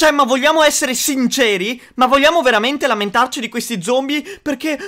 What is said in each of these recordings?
Cioè, ma vogliamo essere sinceri? Ma vogliamo veramente lamentarci di questi zombie? Perché eh,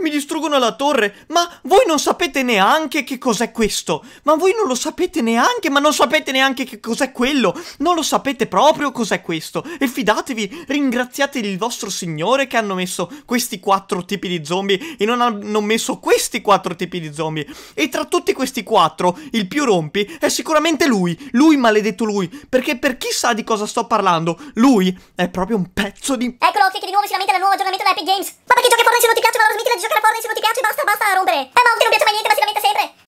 mi distruggono la torre? Ma voi non sapete neanche che cos'è questo? Ma voi non lo sapete neanche? Ma non sapete neanche che cos'è quello? Non lo sapete proprio cos'è questo? E fidatevi, ringraziate il vostro signore che hanno messo questi quattro tipi di zombie e non hanno messo questi quattro tipi di zombie. E tra tutti questi quattro, il più rompi è sicuramente lui. Lui, maledetto lui. Perché per chi sa di cosa sto parlando, lui è proprio un pezzo di... Eccolo, che di nuovo si lamenta del nuovo aggiornamento da Epic Games. Ma perché giochi a Fortnite se non ti piace? Ma allora smettila di giocare a Fortnite se non ti piace, basta, basta a rompere. Eh ma non ti non piace mai niente, ma si lamenta sempre.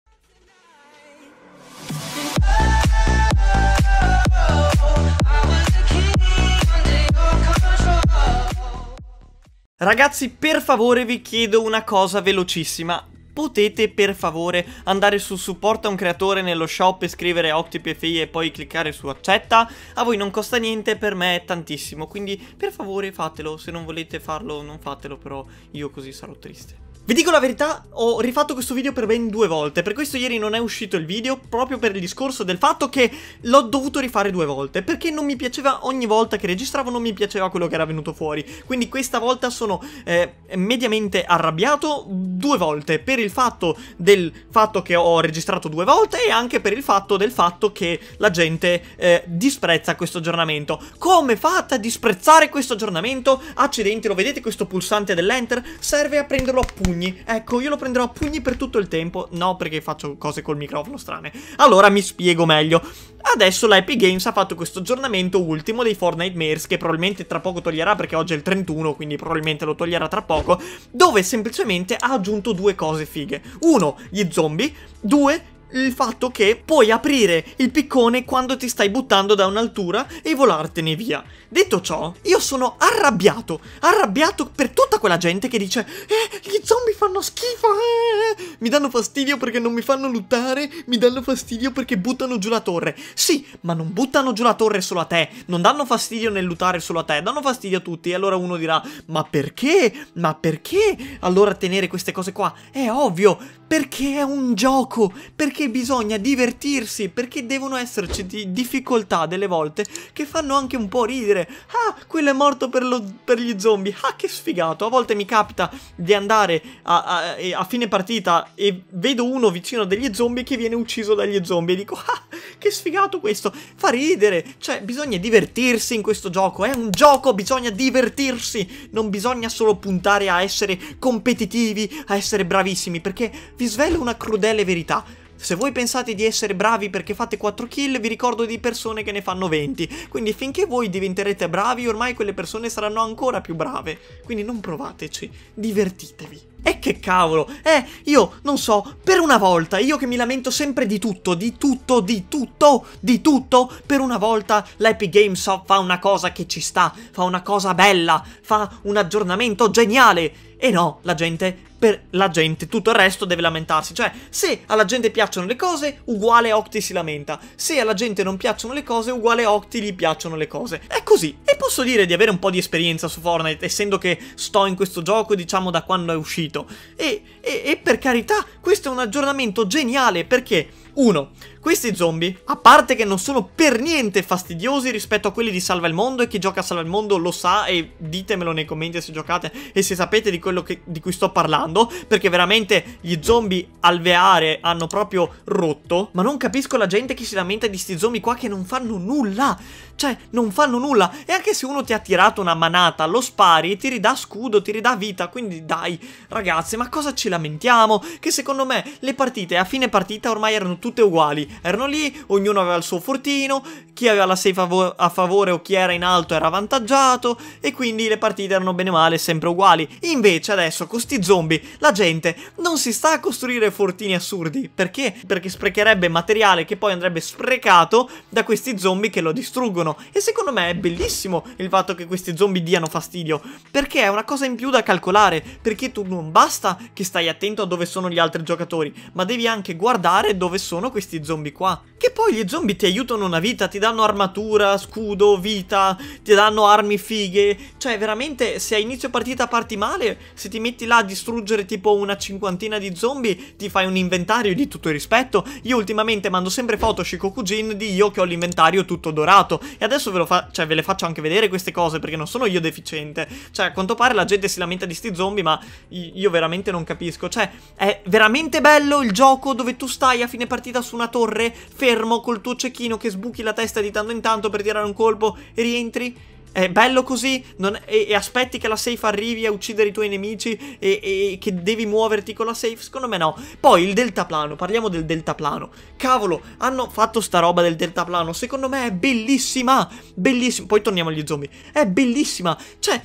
Ragazzi, per favore vi chiedo una cosa velocissima potete per favore andare su supporta un creatore nello shop e scrivere OctiPFI e poi cliccare su accetta? A voi non costa niente, per me è tantissimo, quindi per favore fatelo, se non volete farlo non fatelo, però io così sarò triste. Vi dico la verità, ho rifatto questo video per ben due volte, per questo ieri non è uscito il video, proprio per il discorso del fatto che l'ho dovuto rifare due volte, perché non mi piaceva ogni volta che registravo, non mi piaceva quello che era venuto fuori, quindi questa volta sono eh, mediamente arrabbiato due volte, per il fatto del fatto che ho registrato due volte e anche per il fatto del fatto che la gente eh, disprezza questo aggiornamento. Come fate a disprezzare questo aggiornamento? Accidenti, lo vedete questo pulsante dell'enter? Serve a prenderlo appunto pugni. Ecco, io lo prenderò a pugni per tutto il tempo. No, perché faccio cose col microfono strane. Allora mi spiego meglio. Adesso la Epic Games ha fatto questo aggiornamento ultimo dei Fortnite Mares, che probabilmente tra poco toglierà perché oggi è il 31, quindi probabilmente lo toglierà tra poco, dove semplicemente ha aggiunto due cose fighe. Uno, gli zombie. Due, il fatto che puoi aprire il piccone quando ti stai buttando da un'altura e volartene via. Detto ciò, io sono arrabbiato, arrabbiato per tutta quella gente che dice eh, gli zombie fanno schifo, eh. mi danno fastidio perché non mi fanno lottare, mi danno fastidio perché buttano giù la torre. Sì, ma non buttano giù la torre solo a te, non danno fastidio nel lutare solo a te, danno fastidio a tutti. E allora uno dirà, ma perché? Ma perché allora tenere queste cose qua? È ovvio, perché è un gioco, perché perché bisogna divertirsi, perché devono esserci di difficoltà delle volte che fanno anche un po' ridere. Ah, quello è morto per, lo, per gli zombie, ah che sfigato. A volte mi capita di andare a, a, a, fine partita e vedo uno vicino a degli zombie che viene ucciso dagli zombie e dico ah che sfigato questo, fa ridere. Cioè bisogna divertirsi in questo gioco, è un gioco, bisogna divertirsi, non bisogna solo puntare a essere competitivi, a essere bravissimi, perché vi svelo una crudele verità. Se voi pensate di essere bravi perché fate 4 kill, vi ricordo di persone che ne fanno 20. Quindi finché voi diventerete bravi, ormai quelle persone saranno ancora più brave. Quindi non provateci, divertitevi. E eh, che cavolo, eh, io non so, per una volta, io che mi lamento sempre di tutto, di tutto, di tutto, di tutto, per una volta l'Epic Games fa una cosa che ci sta, fa una cosa bella, fa un aggiornamento geniale. E no, la gente, per la gente, tutto il resto deve lamentarsi. Cioè, se alla gente piacciono le cose, uguale Octi si lamenta. Se alla gente non piacciono le cose, uguale Octi gli piacciono le cose. È così. E posso dire di avere un po' di esperienza su Fortnite, essendo che sto in questo gioco, diciamo, da quando è uscito capito? E, e, e per carità, questo è un aggiornamento geniale perché 1. Questi zombie, a parte che non sono per niente fastidiosi rispetto a quelli di Salva il Mondo e chi gioca a Salva il Mondo lo sa e ditemelo nei commenti se giocate e se sapete di quello che, di cui sto parlando, perché veramente gli zombie alveare hanno proprio rotto, ma non capisco la gente che si lamenta di questi zombie qua che non fanno nulla, cioè non fanno nulla e anche se uno ti ha tirato una manata lo spari e ti ridà scudo, ti ridà vita, quindi dai ragazzi ma cosa ci lamentiamo? Che secondo me le partite a fine partita ormai erano tutte tutte uguali. Erano lì, ognuno aveva il suo fortino, chi aveva la safe a, vo- a favore o chi era in alto era avvantaggiato e quindi le partite erano bene o male sempre uguali. Invece adesso con questi zombie la gente non si sta a costruire fortini assurdi. Perché? Perché sprecherebbe materiale che poi andrebbe sprecato da questi zombie che lo distruggono. E secondo me è bellissimo il fatto che questi zombie diano fastidio. Perché è una cosa in più da calcolare. Perché tu non basta che stai attento a dove sono gli altri giocatori, ma devi anche guardare dove sono sono questi zombie qua? Che poi gli zombie ti aiutano una vita, ti danno armatura, scudo, vita, ti danno armi fighe. Cioè, veramente, se a inizio partita parti male, se ti metti là a distruggere tipo una cinquantina di zombie, ti fai un inventario di tutto il rispetto. Io ultimamente mando sempre foto a Shikokujin di io che ho l'inventario tutto dorato. E adesso ve, cioè, ve, le faccio anche vedere queste cose, perché non sono io deficiente. Cioè, a quanto pare la gente si lamenta di sti zombie, ma io veramente non capisco. Cioè, è veramente bello il gioco dove tu stai a fine partita partita su una torre, fermo col tuo cecchino che sbuchi la testa di tanto in tanto per tirare un colpo e rientri? È bello così non, e, e, aspetti che la safe arrivi a uccidere i tuoi nemici e, e, che devi muoverti con la safe? Secondo me no. Poi il deltaplano, parliamo del deltaplano. Cavolo, hanno fatto sta roba del deltaplano. Secondo me è bellissima. Bellissima. Poi torniamo agli zombie. È bellissima. Cioè,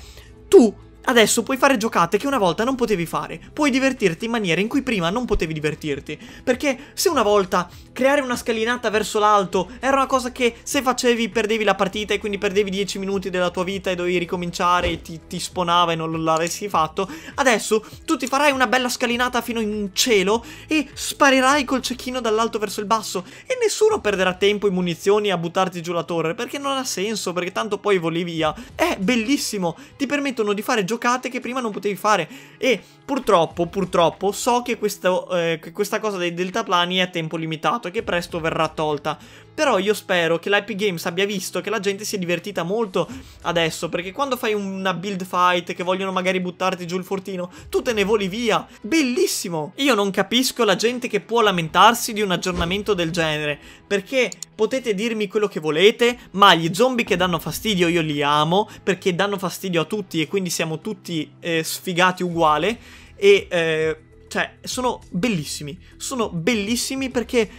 tu Adesso puoi fare giocate che una volta non potevi fare, puoi divertirti in maniera in cui prima non potevi divertirti, perché se una volta creare una scalinata verso l'alto era una cosa che se facevi perdevi la partita e quindi perdevi 10 minuti della tua vita e dovevi ricominciare e ti, ti sponava e non l'avessi fatto, adesso tu ti farai una bella scalinata fino in cielo e sparerai col cecchino dall'alto verso il basso e nessuno perderà tempo e munizioni a buttarti giù la torre, perché non ha senso, perché tanto poi voli via. È bellissimo, ti permettono di fare giocate giocate che prima non potevi fare. E purtroppo, purtroppo, so che, questo, eh, che questa cosa dei deltaplani è a tempo limitato e che presto verrà tolta. Però io spero che l'Epic Games abbia visto che la gente si è divertita molto adesso, perché quando fai una build fight che vogliono magari buttarti giù il fortino, tu te ne voli via. Bellissimo! Io non capisco la gente che può lamentarsi di un aggiornamento del genere, perché Potete dirmi quello che volete, ma gli zombie che danno fastidio io li amo, perché danno fastidio a tutti e quindi siamo tutti eh, sfigati uguale. E, eh, cioè, sono bellissimi. Sono bellissimi perché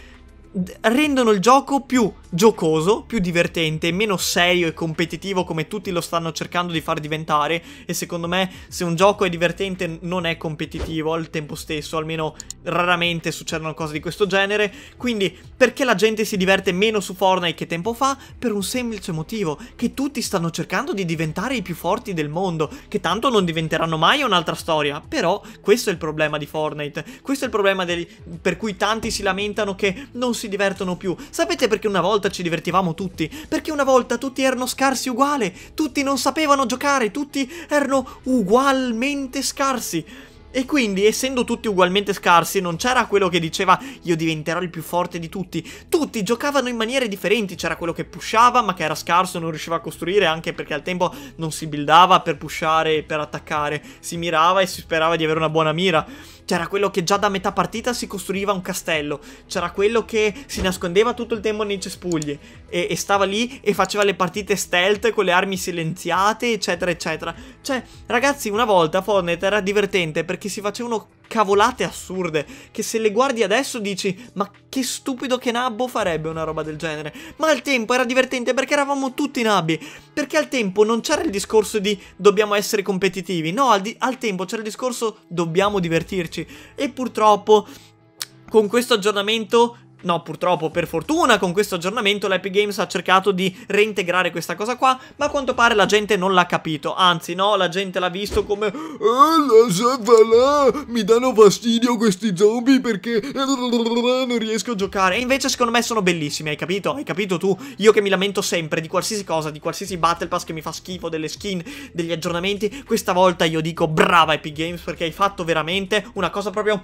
rendono il gioco più giocoso, più divertente, meno serio e competitivo come tutti lo stanno cercando di far diventare e secondo me se un gioco è divertente non è competitivo al tempo stesso, almeno raramente succedono cose di questo genere, quindi perché la gente si diverte meno su Fortnite che tempo fa? Per un semplice motivo, che tutti stanno cercando di diventare i più forti del mondo, che tanto non diventeranno mai un'altra storia, però questo è il problema di Fortnite, questo è il problema del... per cui tanti si lamentano che non si si divertono più. Sapete perché una volta ci divertivamo tutti? Perché una volta tutti erano scarsi uguale, tutti non sapevano giocare, tutti erano ugualmente scarsi. E quindi, essendo tutti ugualmente scarsi, non c'era quello che diceva io diventerò il più forte di tutti. Tutti giocavano in maniere differenti, c'era quello che pushava ma che era scarso, non riusciva a costruire anche perché al tempo non si buildava per pushare e per attaccare, si mirava e si sperava di avere una buona mira. C'era quello che già da metà partita si costruiva un castello. C'era quello che si nascondeva tutto il tempo nei cespugli. E, e stava lì e faceva le partite stealth con le armi silenziate, eccetera, eccetera. Cioè, ragazzi, una volta Fortnite era divertente perché si facevano cavolate assurde che se le guardi adesso dici ma che stupido che Nabbo farebbe una roba del genere. Ma al tempo era divertente perché eravamo tutti nabbi, perché al tempo non c'era il discorso di dobbiamo essere competitivi, no, al, di- al tempo c'era il discorso dobbiamo divertirci e purtroppo con questo aggiornamento no purtroppo per fortuna con questo aggiornamento l'Epic Games ha cercato di reintegrare questa cosa qua, ma a quanto pare la gente non l'ha capito, anzi no, la gente l'ha visto come eh, mi danno fastidio questi zombie perché non riesco a giocare, e invece secondo me sono bellissimi, hai capito? Hai capito tu? Io che mi lamento sempre di qualsiasi cosa, di qualsiasi Battle Pass che mi fa schifo, delle skin, degli aggiornamenti, questa volta io dico brava Epic Games perché hai fatto veramente una cosa proprio...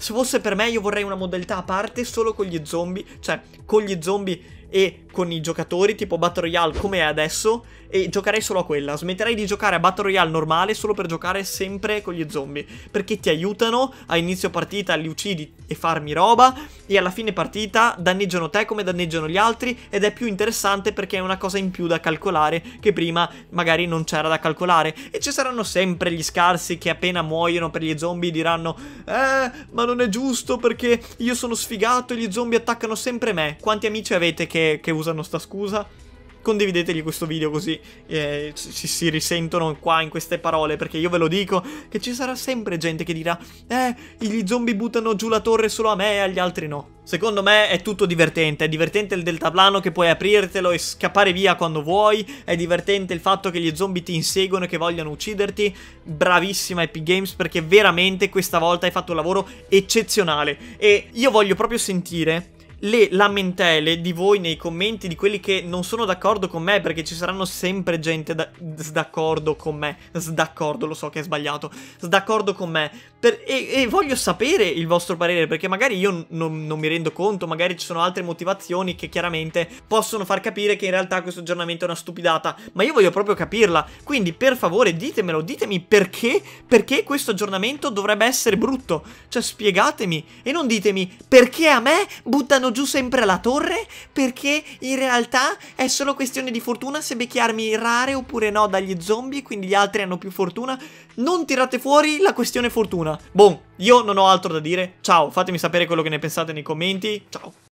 Se fosse per me io vorrei una modalità a parte solo con gli zombie, cioè con gli zombie e con i giocatori tipo Battle Royale come è adesso e giocherei solo a quella. Smetterei di giocare a Battle Royale normale solo per giocare sempre con gli zombie perché ti aiutano a inizio partita, li uccidi e farmi roba e alla fine partita danneggiano te come danneggiano gli altri ed è più interessante perché è una cosa in più da calcolare che prima magari non c'era da calcolare e ci saranno sempre gli scarsi che appena muoiono per gli zombie diranno eh ma non è giusto perché io sono sfigato e gli zombie attaccano sempre me. Quanti amici avete che che, che usano sta scusa, condividetegli questo video così eh, si, si, risentono qua in queste parole perché io ve lo dico che ci sarà sempre gente che dirà eh gli zombie buttano giù la torre solo a me e agli altri no secondo me è tutto divertente è divertente il deltaplano che puoi aprirtelo e scappare via quando vuoi è divertente il fatto che gli zombie ti inseguono e che vogliano ucciderti bravissima Epic Games perché veramente questa volta hai fatto un lavoro eccezionale e io voglio proprio sentire le lamentele di voi nei commenti, di quelli che non sono d'accordo con me, perché ci saranno sempre gente da- sdaccordo con me, sdaccordo, lo so che è sbagliato, sdaccordo con me, per, e, e, voglio sapere il vostro parere, perché magari io non, non mi rendo conto, magari ci sono altre motivazioni che chiaramente possono far capire che in realtà questo aggiornamento è una stupidata, ma io voglio proprio capirla, quindi per favore ditemelo, ditemi perché, perché questo aggiornamento dovrebbe essere brutto, cioè spiegatemi, e non ditemi perché a me buttano tirano giù sempre la torre perché in realtà è solo questione di fortuna se becchiarmi rare oppure no dagli zombie, quindi gli altri hanno più fortuna. Non tirate fuori la questione fortuna. Boh, io non ho altro da dire. Ciao, fatemi sapere quello che ne pensate nei commenti. Ciao.